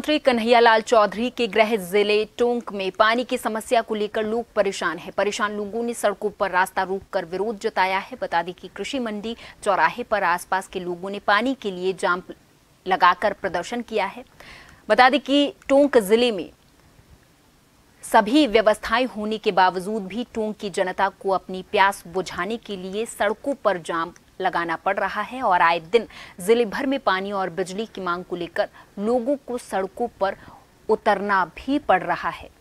मंत्री कन्हैयालाल चौधरी के गृह जिले टोंक में पानी की समस्या को लेकर लोग परेशान हैं परेशान लोगों ने सड़कों पर रास्ता रोककर विरोध जताया है बता दें कि कृषि मंडी चौराहे पर आसपास के लोगों ने पानी के लिए जाम लगाकर प्रदर्शन किया है बता दें कि टोंक जिले में सभी व्यवस्थाएं होने के बावजूद भी टोंक की जनता को अपनी प्यास बुझाने के लिए सड़कों पर जाम लगाना पड़ रहा है और आए दिन जिले भर में पानी और बिजली की मांग को लेकर लोगों को सड़कों पर उतरना भी पड़ रहा है